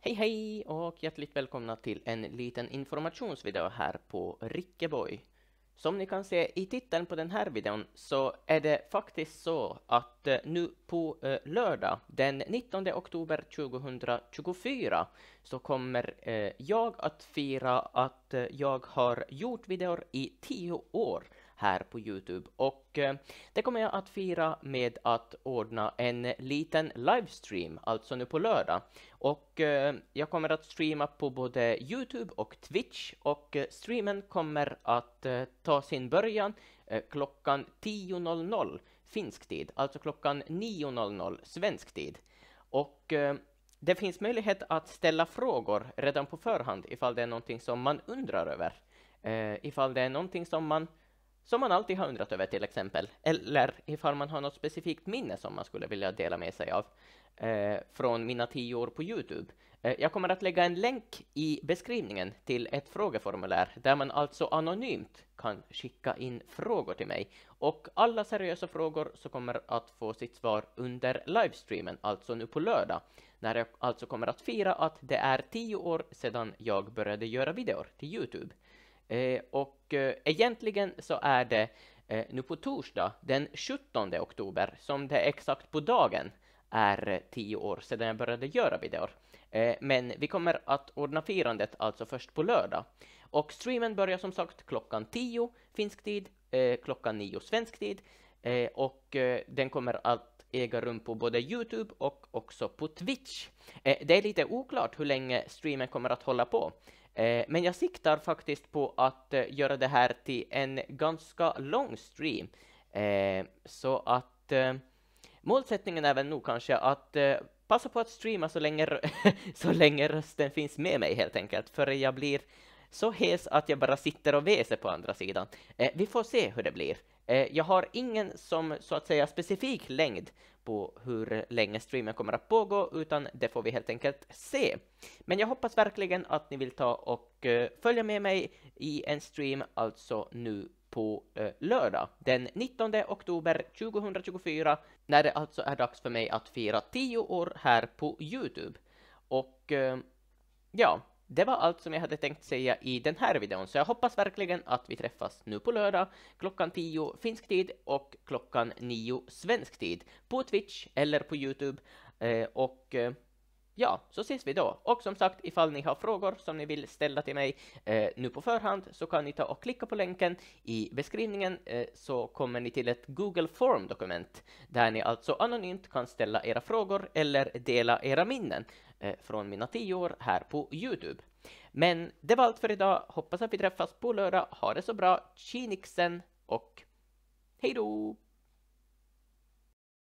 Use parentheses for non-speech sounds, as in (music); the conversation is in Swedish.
Hej hej och hjärtligt välkomna till en liten informationsvideo här på Rickeboy. Som ni kan se i titeln på den här videon så är det faktiskt så att eh, nu på eh, lördag den 19 oktober 2024 så kommer eh, jag att fira att jag har gjort videor i 10 år här på Youtube. Och eh, det kommer jag att fira med att ordna en liten livestream, alltså nu på lördag. Och eh, jag kommer att streama på både Youtube och Twitch och eh, streamen kommer att ta sin början klockan 10.00 finsk tid, alltså klockan 9.00 svensk tid. Och det finns möjlighet att ställa frågor redan på förhand ifall det är någonting som man undrar över. ifall det är någonting som man som man alltid har undrat över till exempel, eller ifall man har något specifikt minne som man skulle vilja dela med sig av eh, från mina tio år på Youtube. Eh, jag kommer att lägga en länk i beskrivningen till ett frågeformulär där man alltså anonymt kan skicka in frågor till mig. Och alla seriösa frågor så kommer att få sitt svar under livestreamen, alltså nu på lördag, när jag alltså kommer att fira att det är tio år sedan jag började göra videor till Youtube. Eh, och eh, egentligen så är det eh, nu på torsdag den 17 oktober som det exakt på dagen är 10 eh, år sedan jag började göra videor. Eh, men vi kommer att ordna firandet alltså först på lördag. Och streamen börjar som sagt klockan 10 finsk tid, klockan 9 svensk tid. Eh, och eh, den kommer att äga rum på både Youtube och också på Twitch. Eh, det är lite oklart hur länge streamen kommer att hålla på. Eh, men jag siktar faktiskt på att eh, göra det här till en ganska lång stream. Eh, så att målsättningen är väl nog kanske att passa på att streama så länge, (laughs) så länge rösten finns med mig helt enkelt, för jag blir så hes att jag bara sitter och väser på andra sidan. Eh, vi får se hur det blir. Eh, jag har ingen som så att säga specifik längd på hur länge streamen kommer att pågå, utan det får vi helt enkelt se. Men jag hoppas verkligen att ni vill ta och eh, följa med mig i en stream, alltså nu på eh, lördag den 19 oktober 2024, när det alltså är dags för mig att fira 10 år här på Youtube. Och eh, ja, det var allt som jag hade tänkt säga i den här videon, så jag hoppas verkligen att vi träffas nu på lördag klockan 10 finsk tid och klockan 9 svensk tid på Twitch eller på Youtube. Eh, och eh, ja, så ses vi då. Och som sagt, ifall ni har frågor som ni vill ställa till mig eh, nu på förhand så kan ni ta och klicka på länken i beskrivningen eh, så kommer ni till ett Google Form-dokument där ni alltså anonymt kan ställa era frågor eller dela era minnen eh, från mina tio år här på Youtube. Men det var allt för idag. Hoppas att vi träffas på lördag. Ha det så bra. Tjenixen och hej då!